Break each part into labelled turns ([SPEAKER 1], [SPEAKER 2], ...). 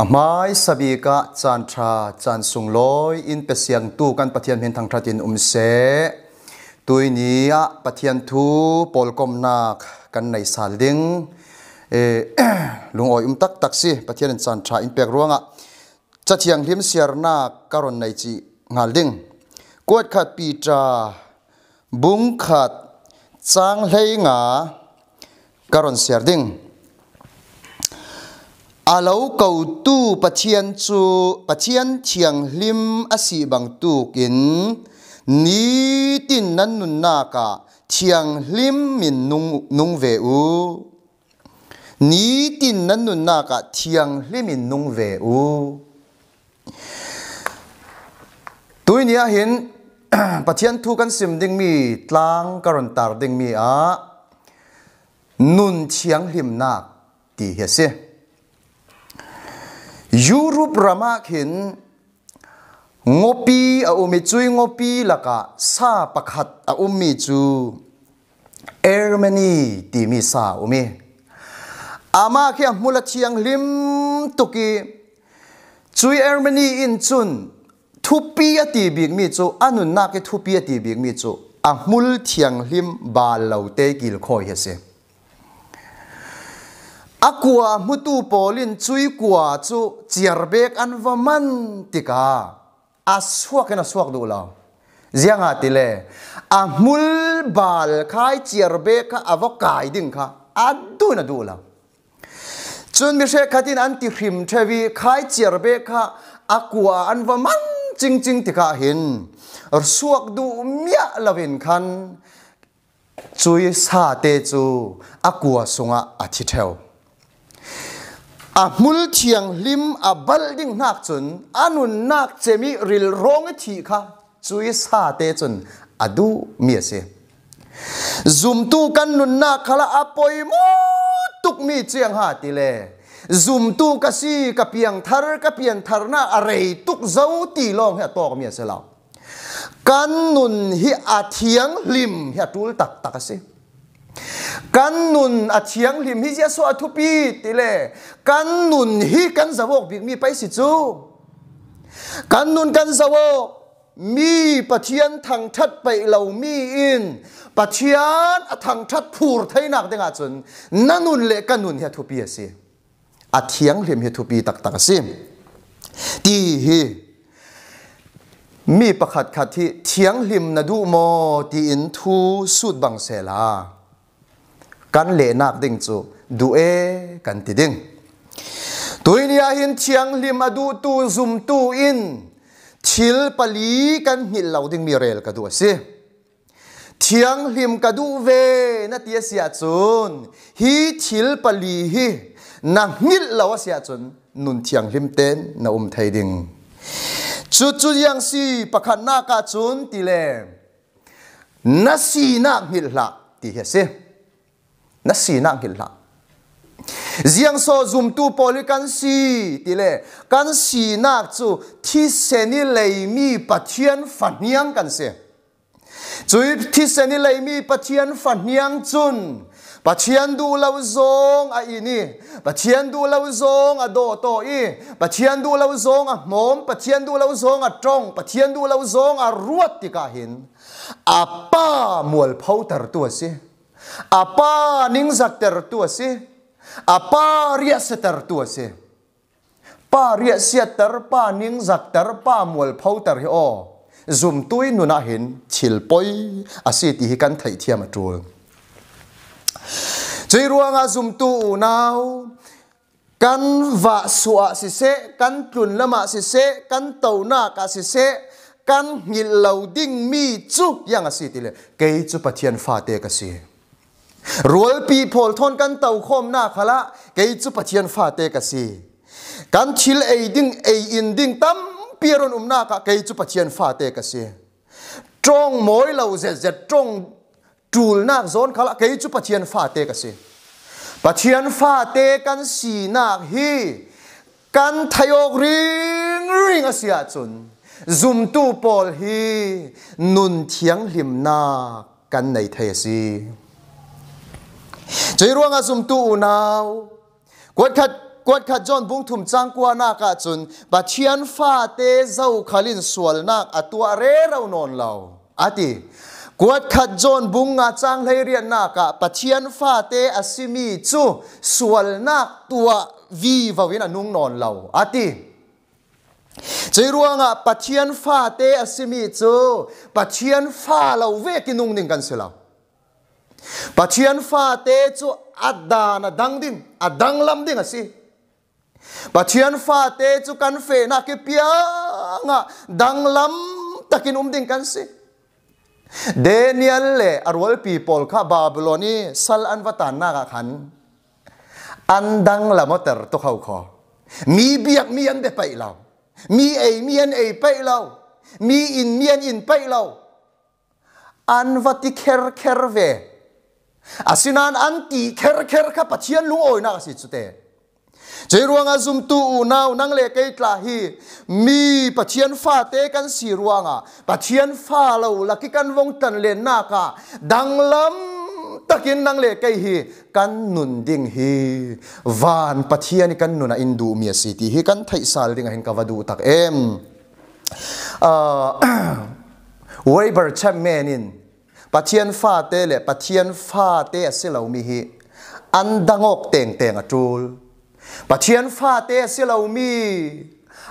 [SPEAKER 1] อามายสบีกาจันทราจันสุงลอยอินเปเซียงตูกันปะเทียนเห็นทางทัดินอุมเซตุยนี้อะปะเทียนทูปอลกมนักกันในสาดิงเอลุงอ้อยอุมตักตักซิปะเทียนจันทราอินเปกรวงอะจะเทียงลิมเสียรนากรนในจีงาดิงกวดขัดปีจาบุ้งขัดจางเลงาการอนเสียดิ่งอาเลาเก่าตู้ปะเชียนจูปะเชียนเชียงลิมอสีบังตูกินนี้ตินนั้นนุนนากะเชียงลิมมินนุงนุงเวอูนี้ตินนั้นนุนนากะเชียงลิมินนุงเวอูตัวนี้เห็น patiyantukansim dingmi, tlaang karantar dingmi a thu bia a ti biếc mi chu anun na cái thu pi a ti biếc mi chu a mul thiang hlim ba lo te kil khoi he se aqua mutu polin chui qua chu chiarbek à vaman cái a suak na suak du lao zianga tile a mul bal khai bê cả à vóc chiarbek avokai ding kha adu na du lao chun mi she khatin an ti hrim vì khai bê cả chiarbek kha anh và vaman จริงจริงติกาหินสวกดูเมียละวินคันจุยซาเตจูอากัวสุงะอาทิเทวอามุลเทียงลิมอาบัลดิ้งนักจุนอานุนนักเจมิริลร้องทีค่ะจุยซาเตจุนอาดูเมียเส zoom tu kan nun na khala apoi mo tuk mi chiang ha ti le zoom tu ka si ka piang thar ka pian thar na arei tuk zo ti long he to mi se law kan nun hi a thiang lim he tul tak tak si kan nun a thiang lim hi ja so a thu pi ti le kan nun hi kan zawok bik mi pai si chu kan nun kan zawok มีปะเทียนทางทัดไปเรามีอินปะเทียนทางทัดผูรไทยนักเด้งอาจนนั่นนุนเละกันนุนเฮทุเปียเสีย a thiang hlim hi thupi tak tak sim ti hi mi pakhat khat hi thiang hlim na du mo ti in thu sut bang se la kan le nak ding chu du e kan ti ding tuin ya hin thiang hlim adu tu zum tu in thil pali kan hil lo ding mi rel ka du si thiang hlim ka du ve na tia sia chun hi thil pali hi na ngil lawa sia chun nun thiang lim ten na um thei ding chu chu yang si pakhat na ka chun ti le na si na ngil la ti he se na si na ngil la giang so zoom tu poli kan si ti le kan si na chu thi se ni lei mi pathian phan niang kan se chui thi se ni lei mi pathian phan niang chun pathian du lo zong a ini pathian du lau zong a do to i pathian du lo zong a mom pathian du lau zong à trong pathian du lo zong a ruat ti ka hin à pa mual phau tar tu si a pa ning zak tar tu si à pa ria se tar tu si pa ria se tar pa ning zak tar pa mual phau tar hi o zum tui nu na hin chil poi a si ti hi kan thai thiam a tul chơi ruộng a zoom tu nào căn vạ sụa xì xế căn tuần lâm ạ xì xế căn tàu na cả xì xế căn nghỉ lầu đinh mi chú yang a xì tì lệ cây chú bà thiên phà tê cả xì ruột bì phổ thôn căn tàu khom na khala, cái cây chú bà thiên phà tê cả xì căn chil ấy đinh ấy in đinh tâm piron um na cả cái chú bà thiên pha tê cả xì trong mỗi lầu dẹt dẹt trong trul nak zon khala ke chu pachian tê te ka se pachian fa tê kan si nak hi kan thayok ring ring à chun zum tu pol hi nun thiang hlim na này nei thai si chei ruanga zum à tu unau quật khát quật khát John bung thum chang qua na cả à chun bà chian pha te zau khalin à nak atua re rau non à ati กวดขัดจนบุงงาจ้างเลยเรียนนักะปะเทียนฟาเตอสิมีจูส่วนนักตัววีววินานุ่งนอนเหล่าอาทิจรวงะปะเทียนฟาเตอสิมีจูปะเทียนฟาเหราเวกินุ่งนิ่งกันเสียล้าปะเทียนฟาเตจูอัดดานะดังดิ่งอัดดังลำดิ่งอ่ะสิปะเทียนฟาเตจูกันเฟนักเปียงะดังลำตะกินอุ้มดิ่งกันสิเดนิเอลเล่อรวอลปีพอลค่ะบาบิโลนีสัลอันวัตานนากันอันดังละมอเตร์ตัวเขาขอมีเบียกมีอันเดไปเรามีเอมีอันเอไปเรามีอินมีอันอินไปเราอันวัติเคอร์เคอร์เวอาสินานอันตีเคอร์เคอร์ค้าปัจเจียนลุงโอยนักสิจุเต chế ruang azum tu u nau nang le ke tla hi mi pathian fa te kan si ruanga pathian pha lâu, la cái kan vong tan le na đằng dang ta takin nang lệ cây hi kan nun ding hi van pathian kan nun a indu mi si ti hi kan thai sal ding hin ka wadu tak em ah, waiver cham menin pathian fa te le pathian fa te a se lo mi hi an dangok teng teng a tul pathian fa te silo mi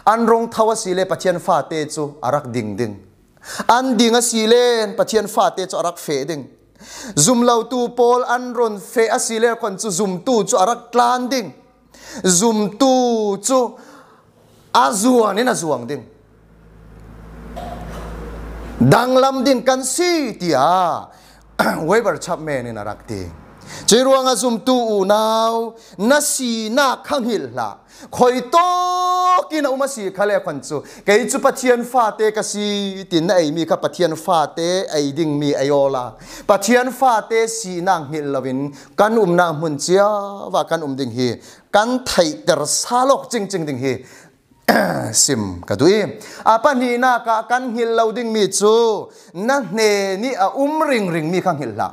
[SPEAKER 1] an rong thawa si le pathian fa te chu arak ding ding an ding a si len pathian fa te chu arak fe ding zum lau tu pol an ron fe a si le kon chu zum tu chu arak tlan ding zum tu chu a zuan in a zuang ding dang lam ding kan si tia weber chap men in arak ding จจรวงอาซุมตูอูนาวนาสีนาขังหิลละคอยตกินอุมาสีคาเลขันซูเกจุปะเทียนฟาเตกสีตินไอมีขับปะเทียนฟาเตไอดิงมีไอโอลาปะเทียนฟาเตสีนางหิลวินกันอุมนามุนเจียว่ากันอุมดิงเฮกันไทยเดรสาลกจริงจริงดิงเฮซิมกะดุยอาปันีนากะกันหิลเราดิ้งมีจูนั่นเนนี่อุมริงริงมีข้างหิลละ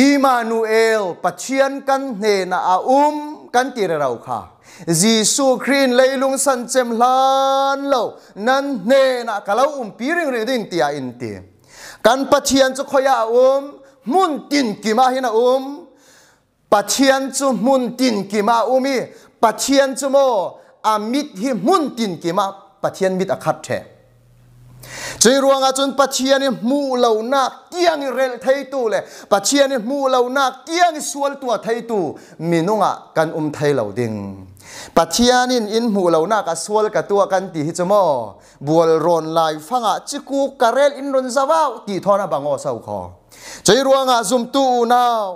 [SPEAKER 1] อิมานูเอลปัจเจียนกันเนนาอุมกันติเราค่ะยิสูครีนเลยลุงสันเจมลานเลานั่นเนนากลาอุมปีริงเรดิงเตียอินตีกันปัจเจียนจุขยาอุมมุนตินกิมาหินาอุมปัจเจียนจุมุนตินกิมาอุมีปัจเจียนจุโมอามิดหิมุนตินกิมาปัจเจียนมิดอคัตเถจีรวงอาจนปัจเจียนมูเหล่านักเทียงเรลไทยตูเลยปัจเจียนมูเหล่านักเทียงสวลตัวไทยตูมีนุ่งะกันอุ้มไทยเหล่าดิ่งปัจเจียนินอินมูเหล่านักสวลกับตัวกันตีฮิจมอบวลรอนลายฟังะจิกูกะเรลอินรอนซาวาตีทอนะบังอเศร้าคอจีรวงอาจุมตูนาว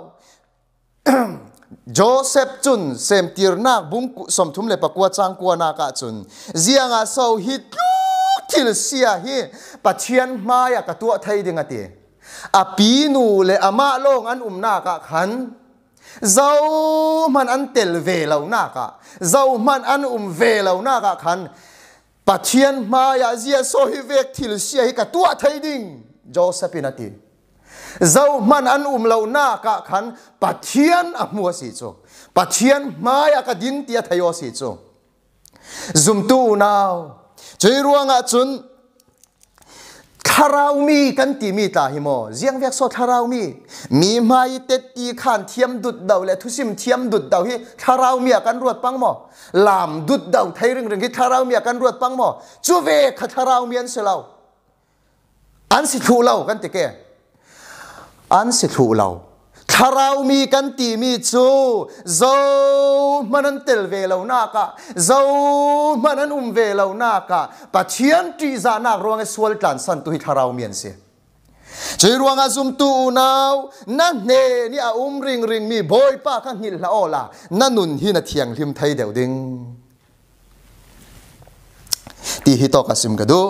[SPEAKER 1] โจเซฟจุนเซมตีรนักบุ้งสมทุมเลยปะกัดจังกัวนากะจุนเจียงอาเศาฮิตู til sia hi pathian mai a ka tua thei ding ati a pi nu le ama long an um na ka ah khan zau man an tel ve lo na ka ah. zau man an um ve lo na ka ah khan pathian mai a zia so hi vek til sia hi ka tua thei ding josephine ati zau man an um lo na ka khan pathian a mua si chu pathian mai a ka ding tia thayo si cho, zum tu nao จอยรัวงะจุนคาราวมีกันตีมีตาหิโมเสียงเวียกโซคาราวมี มีไม่เตตีขันเทียมดุดเดาและทุสิมเทียมดุดเดาฮิคาราวมีกันรวดปังหมอลามดุดเดาไทยเรื่องเรื่องที่คาราวมีกันรวดปังหมอจูเวคคาราวมีอันเสลาอันสิทูเลากันติเกอันสิทูเลาทาราวมีกันตีมีจูโจมันนั้นเตลเวลาหน้ากะโจมันนั้นอุ้มเวลาหน้ากะปัจจัยนีีจะนักรวงสวลตันสันตุฮิทาราวมีนเสียจะรวงอาซุมตูนาวนั่นเนนี่ออุ้มริงริงมีบอยป้าข้างหินละโอละนั่นนุ่นีินดเทียงลิมไทยเดวดิงตีฮิตอกสิมกดู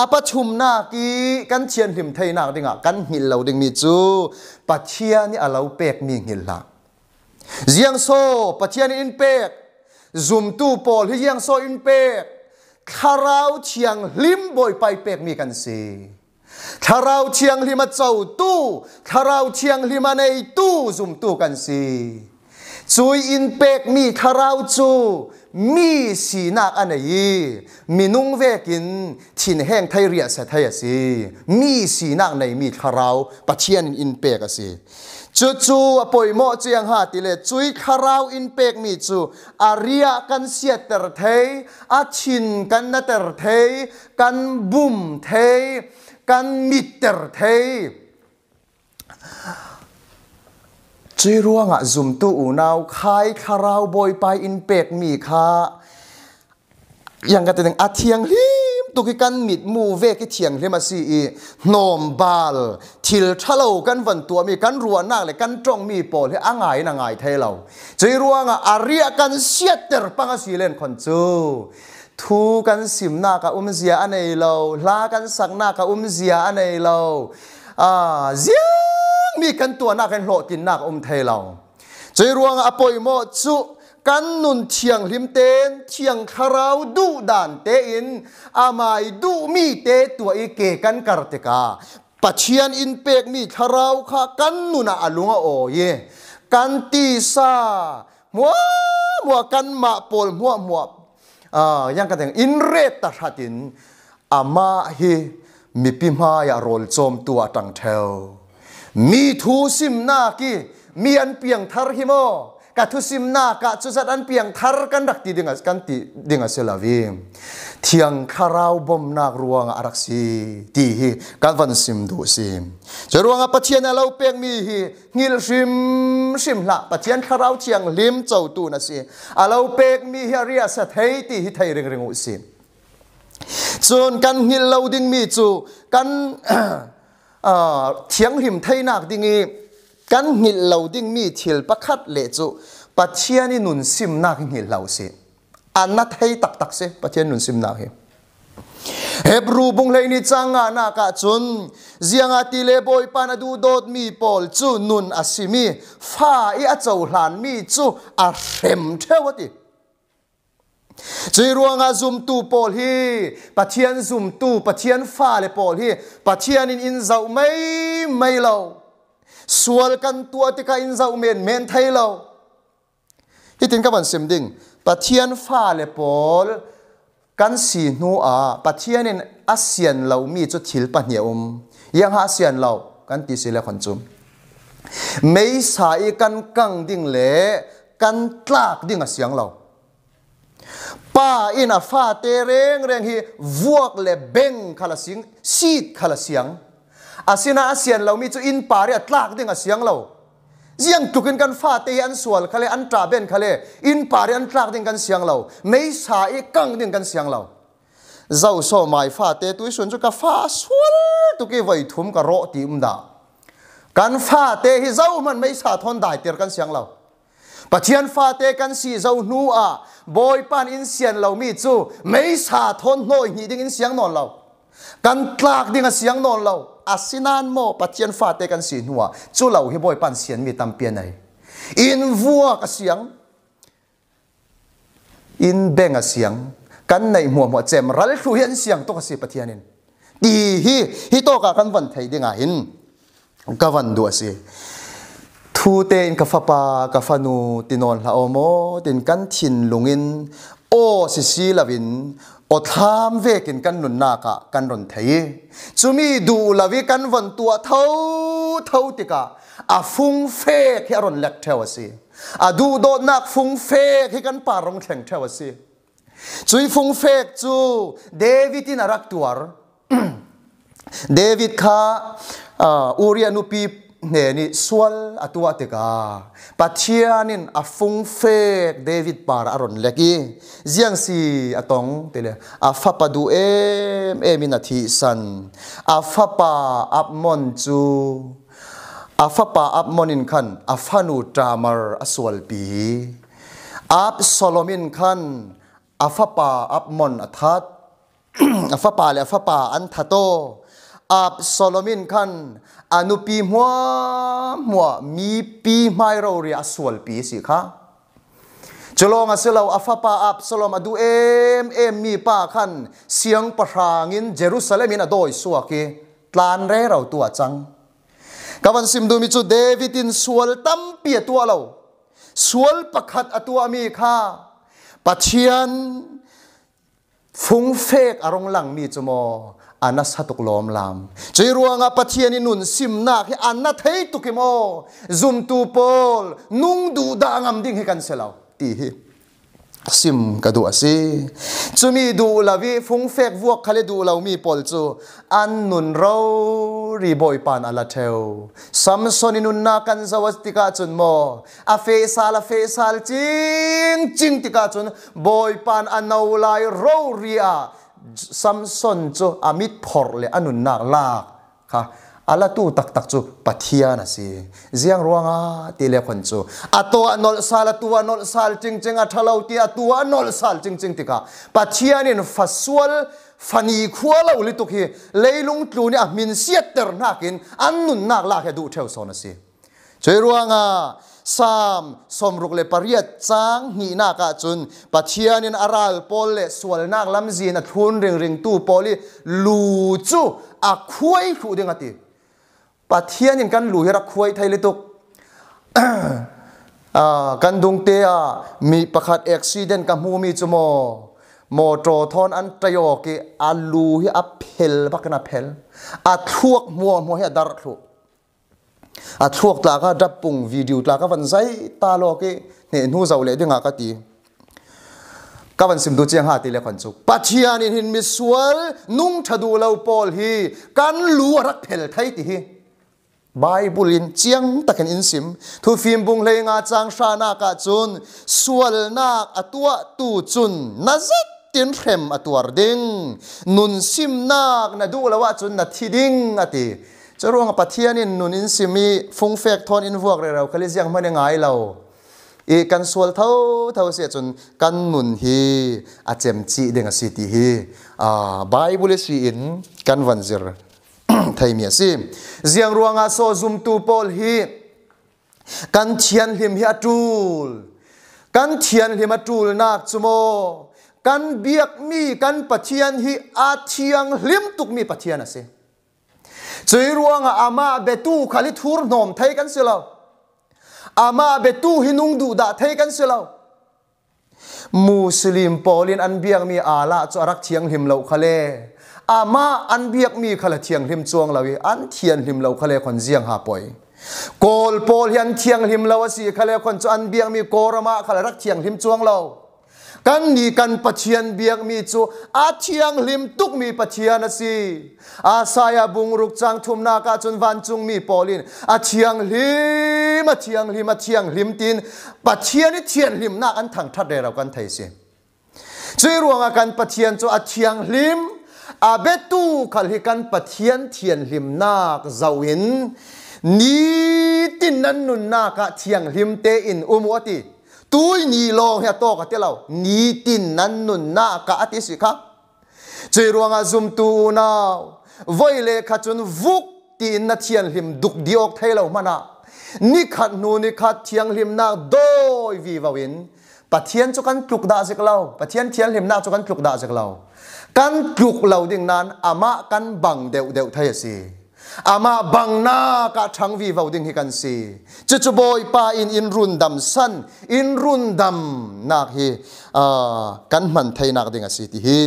[SPEAKER 1] อาปะชุมนากีกันเชียนหิมไทยนาดิงะกันหิลเราดิงมีจูปะเชียนี่อาเราเปกมีหิลละเจียงโซปะเชียนอินเปก zoom ตู้โอลที่เจียงโซอินเปกคาราเชียงลิมบอยไปเปกมีกันสีคาราเชียงลิมาเจ้าตู้คาราเชียงลิมาในตู้ zoom ตู้กันสีจุยอินเปกมีคาราวจูมีสีนักอันไหนมีนุ่งเวกินทินแห้งไทยเรียสไทยสีมีสีนักในมีคาราวปะเชียนอินเปกสีจู่จู่ป่วยหมอเจียงหาติเลจุยคาราวอินเปกมีจูอารียกันเสียเตอร์เทยอาชินกันนาเตอร์เทยกันบุ่มเทยกันมิเตอร์เทยจีรวงอะ o ุมตู้อูนาวคายคาราวบอยไปอินเป็กมีคาอย่างกันแตึงอาเทียงลิมตุกิกันมิดมูเวกิเทียงเรมาซีอีโนมบาลทิลทะเลกันวันตัวมีกันรัวนักเลยกันจ้องมีปอลให้อ่างไงนางไงเทยเราจีรวงอะอาเรียกันเสียเตอร์ปังสีเลนคอนจูทูกันสิมนากับอุ้มเสียอันในเราลากันสักนากับอุ้มเสียอันในเราอ่าเสียมีกันตัวนักกันโลกินนักอมเทเราใจรวงอปอยโมจุกันนุนเชียงริมเตนเชียงคาราวดูด่านเตอินอามายดูมีเตตัวอีเกกันกรติกาปัเชียนอินเปกมีคาราวคากันนุนอาลุงโอเยกันตีซามัวมัวกันมาปลมัวมัวอ่ายังกันอย่งอินเรตัดหัดินอามาฮีมีพิมายาโรลโจมตัวตังเทลมีทูซิมนากีมีอันเปียงทารฮิโมกะทุซิมนากะจุสัตอันเปียงทารกันดักติดิงกันติดิงเซลาวีมเทียงคาราวบมนากรวงอรักซีตีฮิกันวันซิมดูซิมจรวงปะเทียนเลาเปียงม thiang ờ, him thay nak dingi kan nghil lâu ding mi thil pakhat le chu pathiani nun sim nak nghil lo si an na thay tak tak se pathian nun sim nak hi hebru bung lei ni changa na ka chun zianga ti le boy pan adu đốt mi pol chu nun mi pha i a châu hlan mi chu a theo thewati จีรัวงาซุมตูโปลฮีปะเทียนซุมตูปะเทียนฟ้าเลปอลฮีปะเทียนอินอินเจ้าไม่ไม่เล่าสวลกันตัวที่กาอินเจ้าเมนเมนไทยเล่าที่ตินกับวันเสียมดิ่งปะเทียนฟ้าเลปอลกันสีนวอาปะเทียนอินอาเซียนเรามีจุดทิลปะเนียวมยังอาเซียนเรากันตีสิเลคนจุมไม่ใช่กันกังดิ่งเละกันตลาดดิ่งอาเซียนเราป้าอินาฟาเตเรงเรงฮีวกเลเบงขลาสิงซีดขลาสียงอาศินาอาเซียนเรามีจุอินปาเรียตลากดิ่งอาเซียงเราเสียงตุกินกันฟาเตอันสวลคาเลอันตราเบนคาเลอินปาเรียอันตลากดิ่งกันเสียงเราไม่สาอีกังดิ่งกันเสียงเราเจ้าโซมายฟาเตตุยส่วนจุกฟาสวลตุกีไวทุมกระโรตีอุมดาการฟาเตฮิเจ้ามันไม่สาทนได้เตียกันเสียงเราปัจจัยฟ้าเตกันสีเจ้าหนูอ่บอยปานอินเสียนเหล่ามีจู้ไม่สาทนน้อยนี่ดิ้งอินเสียงนอนเหล่ากันตลากดิ้งอินเสียงนอนเหล่าอาศินานโมปัจจัยฟ้าเตกันสีหนูอ่จู้เ่าเห้บอยปานเสียนมีตั้มเปียนไนอินวัวกับเซียงอินเบงกับเซียงกันในมัวมัวเจมรัลสูเฮนเสียงตัวกับสีปัจจัยนินดีฮีฮีโตกับกันวันไทยดิ้งอ่ห็นกันวันดัวสีทูเตนกาฟปากาฟานูตินอนลาโอโมตินกันชินลุงอินโอซิซีลาวินอดทามเวกินกันนุนนากะกันรนไทยจุมีดูลาวิกันวันตัวเท่าเท่าติกาอาฟุงเฟกที่อรนเล็กเทวสีอาดูโดนักฟุงเฟกที่กันปารองแข่งเทวสีจุยฟุงเฟกจูเดวิดที่นารักตัวเดวิดค่ะอูเรียนุปี ne ni sual atua tika pathianin a fung fek david par aron leki ziang si atong tele a fapadu em em na thi san a fapa ap mon chu a fapa ap mon in khan a fanu tramar aswal pi ap solomon khan a fapa ap mon athat a fapa le a fapa an thato อาบโซโลมินคันอนุปีหัวหัวมีปีไม่เราเรียสวลปีสิคะจลองอาศัยเราอาฟ้าปาอับสลมมดูเอ็มเอ็มมีป้าขันเสียงประหางินเยรูซาเล็มน่ะโดยสวกีตลานเรเราตัวจังกวันซิมดูมิจูเดวิดินสวลตั้มเปียตัวเราสวลประคัดอตัวมีค่ะปัจเจียนฟุ้งเฟกอารมณ์หลังมีจมออันนั้นสัตุกลอมลามใจรัวงาปะเทียนินุนซิมนักใอันนั้นเทตุกิโม zoom ตูโพลนุ่งดูดางามดิ่งให้กันเสลาตีฮีซิมกระดูสิจุมีดูลาวีฟุงเฟกวกคาเลดูลาวมีปอลจูอันนุนเรารีบอยปานอลาเทวซัมซอนินุนนักันสวัสดิกาจุนโมอาเฟซาลาเฟซาลจิงจิงติกาจุนบอยปานอันนาวลายเราเรีย samson chu amit phor le anun nak la kha ala tu tak tak chu pathiya na si zyang ronga tile khon chu ato anol salatu anol sal jing jing athalautia tu anol sal jing jing tika pachiyan nin fasual fani khuololitu ki leilung tlu ne amin siat ternakin anun nak la he du theu sonasi zey ronga ซามสมรุกเลปริยตจางหีนากาจุนปัจเจียนนอาราลโพลเลส่วนนักลำซีนักทุนเริงเริงตู้โพลีลูจูอักควยขู่ดึงอติปัจเจียนนกันลูเฮรักควยไทยเลตุกกันดุงเตียมีประคัดเอ็กซิเดนกับมูมีจุโมโมโตรทอนอันตรโยกิอัลลูเฮอัพเพลปักนัเพลอัทวกมัวมัวเฮดารทุก à chuộc tla ka drap pung video tla ka van giấy ta lo ke ne nu zau le dinga ka ti ka van sim du chiang ha ti le khan chu pathian in hin misual nung thadu lo pol hi kan lu rắc phel thấy ti Bible in chiang takin in sim thu phim bung le nga chang sha na ka chun sual na atua tu chun na zat tin phrem atuar ding nun sim na na du lawa chun na thi thiding ati จะร่วงปัทเทียนินนุนอินซิมีฟุงเฟกทอนอินวกเราคลิเซียงไม่ได้ง่ายเราอีกันส่วนเท่าเท่าเสียจนกันหนุนฮีอาเจมจีเดงสิตีฮีอ่าไบเบิลสีอินกันวันจิรไทยมีสิเสียงร่วงอาโซซุมตูปอลฮีกันเทียนหิมฮิอาตูลกันเทียนหิมอาตูลนักจุโมกันเบียกมีกันปะเทียนฮีอาเทียงหิมตุกมีปะเทียนนะสิจุยรวงอามาเบตูขลิทูร์นอมเทยกันเสิลาอามาเบตูหินุงดูดาเทยกันเสิลามุสลิมปอลินอันเบียงมีอาละจรักเทียงหิมเลวาคาเลอามาอันเบียกมีขลเทียงหิมจวงเลวาอันเทียนหิมเลวาคาเลคนเจียงหาปอยกอลปอลยันเทียงหิมเลวสีคาเลคนจอันเบียงมีโกรมาขลรักเทียงหิมจวงเลวา kan ni kan pachian biak mi chu a thiang lim tuk mi pachian a si a saya bung ruk chang thum na ka chun van chung mi polin a thiang lim a thiang lim a thiang lim tin pachian ni thian lim na an thang that de ra kan thai si chui ruanga kan pachian chu a thiang lim a betu khal hi kan pathian thian lim nak zawin ni tin nan nun na ka thiang lim te in umwati tôi ni long hia to ka te lo ni tin nan nun na cả ati si kha chei ruanga zoom tu na voi le kha chun vuk tin na thiên him duk diok thai lo mana ni khat nu ni khat thiên him na doi vi thiên cho chu cục đa da jek lo thiên thiên him na cho kan cục đa jek lo kan cục lo ding nan ama kan bang đều deu thai si ama bangna ka thang vi vo ding hi kan si chu chu boy pa in in run dam san in run dam nak hi a kan man thai nak ding a si ti hi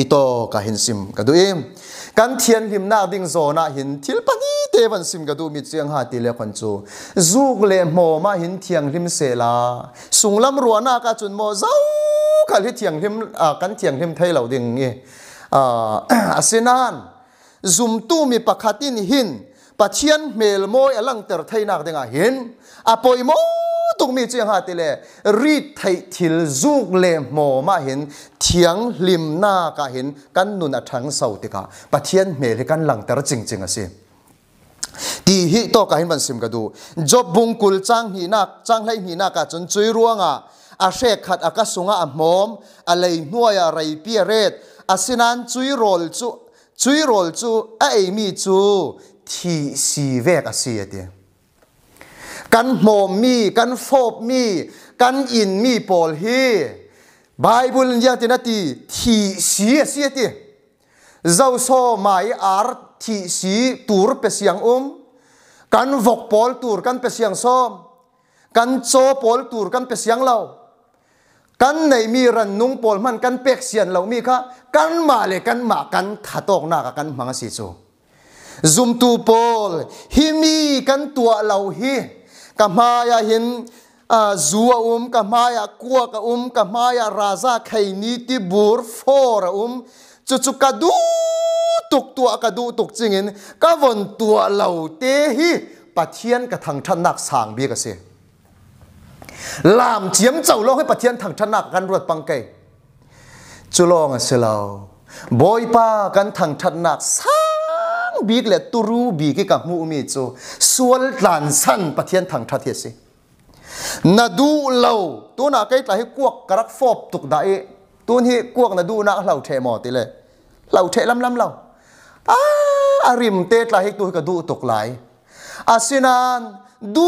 [SPEAKER 1] ito ka hin sim ka du im kan thian him na ding zo na hin thil pani te van sim ka du mi chiang ha ti le khon chu zuk le mo ma hin thiang him se la sunglam ruana ka chun mo zau ka li thiang him kan thiang him thai lo ding nge a asinan zoom tu mi p a k a t i n hin p a c i a n mel m o y alang ter thainak denga hin apoi mo tuk mi chiang ha tile ri thai thil zuk le mo ma hin thiang lim na ka hin kan nun athang sau t i ka p a t i a n mel h kan lang ter ching ching ase ti hi to ka hin ban sim ka du job bung kul chang hi nak chang lai hi na ka chun chui ruanga a she khat aka sunga a mom a lei hnuaya rei pi ret asinan chui rol chu จุยรอลจูไอมีจูที่สีเวกสเีเดียกันโมมีกันโฟบมีกันอินมีปอลฮีไบเบิลยาตินาตีที่สีเสียตีเจ้าโซไมายอาร์ที่สีตูร์เปสียงอุ้มกันวกปอลตูร์กันเปสียงซ้อมกันโซปอลตูร์กันเปสียงเรากันในมีรันนุ่งปอลมันกันเป็กเสียนเรามีค่ะกันมาเลยกันมากันถัดอกหน้ากันมังสิจู zoom ตูปอลฮิมีกันตัวเราฮิกัมายาหินจัวอุมกัมายากัวกัอุมกัมายาราซาไขนีติบูร์ฟอร์อุมจุจุกดูตุกตัวกดูตุกจริงเินกัวนตัวเราเตฮิปะเทียนกับทางทชนักสางเบียกเสียลามเจียมเจ้าลงให้ปะเทียนถังชนักกันรวดปังเกจุลองเสลาบอยป้ากันถังชนักสังบีกเลตุรูบีกิกับมูมีจูสวนหลานสั้นปะเทียนถังชัเทสินาดูเล่าตัวนาเก่ตาให้กวกกระฟอบตุกได้ตัวนี้กวกนาดูนักเล่าเทมอติเลยเล่าเทลำลำเล่าอาริมเตตลาให้ตัวกระดูตกไหลอาสินาน du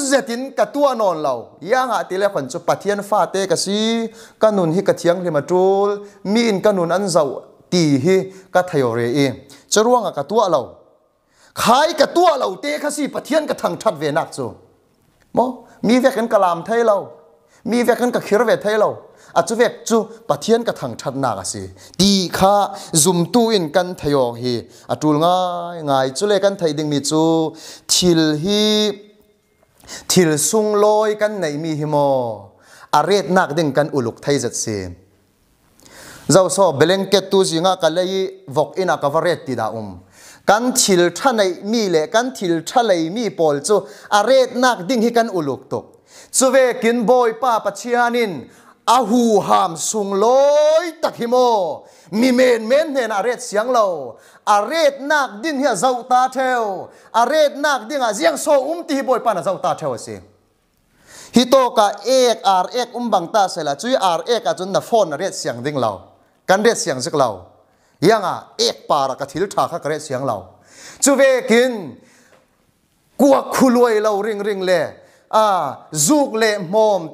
[SPEAKER 1] zetin ka tu anon lo yang ha tile khon chu pathian fa te ka si kanun hi ka thiang le matul mi in kanun an zau ti hi ka thayo re e charuanga ka tu lo khai ka tu lo te ka si pathian ka thang that ve nak chu mo mi ve kan kalam thai lo mi ve kan ka khir ve thai lo à chú vẹp chú bà thiên cả thằng chặt nạc gì tì khá zoom tu in căn thầy học hi à chú ngay ngay chú lê căn thầy đình ni chú thil hi thil sung loi căn này mi hi mo, à rết nạc đình căn uluk thầy giật gì dầu so blanket tu gì ngay cả lấy vọc in à cả vợ rết tì đã um kan thil tha nei mi le kan thil tha lei mi pol chu a ret nak ding hi kan uluk tok chuwe kin boy pa pachianin a hu ham sung loi tak hi mo mi men men nen a ret siang lo a ret nak din hi zau ta theo a ret nak ding a jiang so um ti boy pan a zau ta theo si hi to ka ek ar ek um bang ta se la chui ar ek a chun na phone a ret siang ding lo kan ret siang jik lo yang a ek para ka thil tha kha ka ret siang lo chu ve kin kuak khuloi lo ring ring le a zuk le mom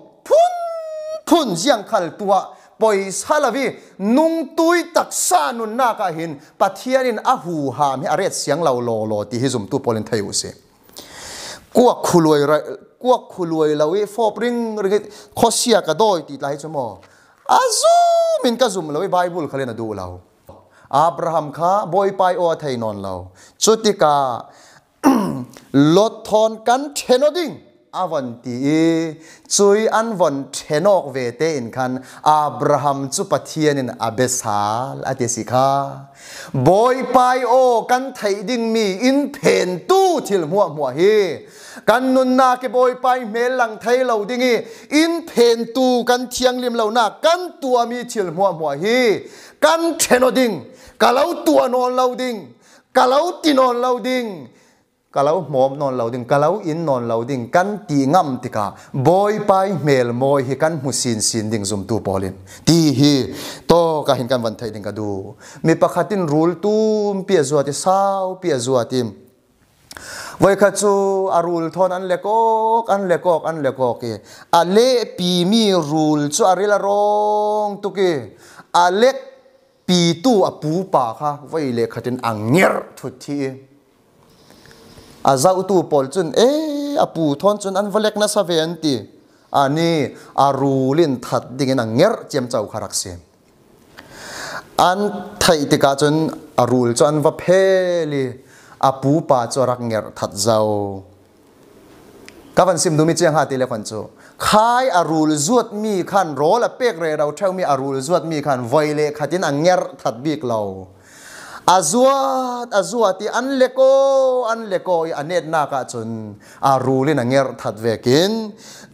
[SPEAKER 1] คุ่นเจียงขัดตัวปอยซาลวีนุงตุยตักซานุนนาคาหินปะเทียนินอาหูหามให้อเรศเสียงเราโลโลที่ฮิซุมตุปอลินไทยุเซกวกคุลวยไรกวกคุลวยเราเีฟอบริงคอเสียกระโดยติดไหลจมออาซูมินกะซุมเราเีไบเบิลเขาเล่นดูเราอับราฮัมค่ะบอยไปโอไทยนอนเราจุติกาลดทอนกันเทนอดิงอาวันตีจุยอันวันเทนอกเวเตินคันอับราฮัมจุปเทียนินอาเบสาลอาเดสิกาบอยไปโอกันไทยดิ่งมีอินเพนตู้ทิลหัวหัวเฮกันนุนนาเกบอยไปเมลังไทยเราดิ่งอินเพนตู้กันเทียงลิมเราหนากันตัวมีทิลหัวหัวเฮกันเทนอดิ่งกะเราตัวนอนเราดิ่งกะเราตินอนเราดิ่งกะเลาวมอมนอนเหลาดิงกะเลาอินนอนเหลาดิงกันตีงามติกาบอยไปเมลมอยฮิกันมุสินสินดิงซุมตูพอลินตีฮีโตกะเห็นกันวันไทยดิงกะดูมีประคัินรูลตูมเปียจัวติสาวเปียจัดทีมวัยขจูอารูลทอนอันเล็กอกอันเล็กอกอันเล็กอกเออเลปีมีรูลจูอริลารองตุกีอเล็กปีตู้อปูป่าค่ะวัยเล็กขัดินอังเงียร์ทุกที่อาเจ้าตุพอลจุนเออปูทอนจุนอันวเล็กนะสเวนตีอันนี้อารูลินทัดดิ่งนังเงรเจียมเจ้าคารักเสียอันไทยติกาจุนอารูลจุนวเพลีอาปูปาจุรักเงรทัดเจ้าก็วันซิมดูมิเจียงฮาติเลคันโจคายอารูลจวดมีขันโรละเป็กเรเราเท่ามีอารูลจวดมีขันไวเลขัดินอังเงรทัดบีกเราอาจวัดอาจวดที่อันเล็กโออันเล็กโออันเน็ตน่ากัดจนอารูลินังเงียบถัดเวกิน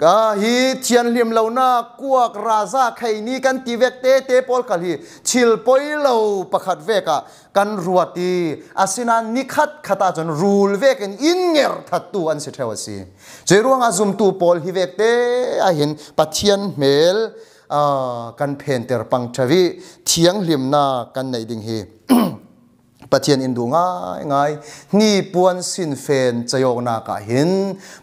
[SPEAKER 1] ก็ฮีเทียนเลียมเหล่าน่ากัวราซาไครนี้กันที่เวกเตเตพอลกันฮีชิลปอยเหล่าประคดเวกะกันรัวตีอาศินันนิคัดขตาจนรูลเวกินอินเงียบถัดตัวอันเสียเวสิจีรวงอาจุมตูพอลฮีเวกเตอาเห็นปัจเจียนเมลกันเพนเตอร์ปังทวีเทียงเลียมน่ากันในดิ่งฮีปัจเจียนอินดูง่ายง่ายนี่ป่วนสินเฟนจะโยกนากาหิน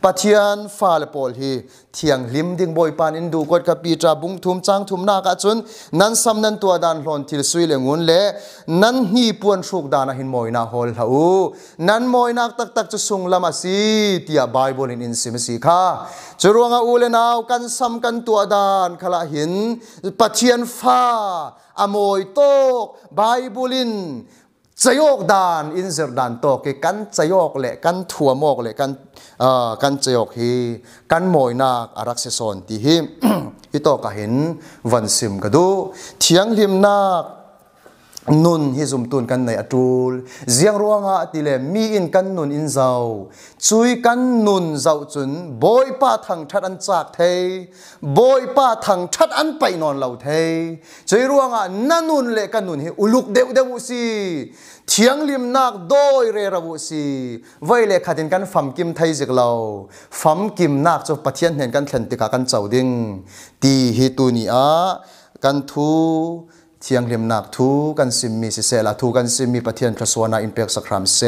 [SPEAKER 1] ปัจเจียนฟาเลโอลฮีเทียงลิมดิ่งบอยปานอินดูกดกับปีจาบุ้งทุ่มจังทุ่มนากาจุนนั้นซ้ำนั้นตัวดานหลอนทิลสุยเลงุนเละนั้นนี่ป่วนชุกดานหินมอยนาฮอลเฮานั้นมอยนักตักตักจะสุงละมาสีเตียบไบเบลินอินซิมสีค่ะจะรวงอูเลนเอากันซ้ำกันตัวดานขละหินปัจเจียนฟาอโมยโตกไบบิลินจยกดานอินเสดานโตกกันจยกเละกันถั่วโมกเละกันเอ่อกันจยกฮีกันมอยนาอารักเสซอนที่หิมฮิโตกะเห็นวันซิมกะดูเทียงหิมนาก nun hi zum tun kan nei atul ziang ruanga atile mi in kan nun in zau chui kan nun zau chun boy pa thang that an chak thei boy pa thang that an pai non lo thei chui ruanga nanun le kan nun hi uluk deu deu si thiang lim nak doi re ra bu si vai le khatin kan fam kim thei jik lo fam kim nak cho pathian hnen kan thlen tika kan chauding ti hi tu ni a kan thu ทียงเหลี่ยมหนักทูกันซิมมีสิเซลาทูกันซิมมีประเทียนกระสวนาอินเปียกสครามเซ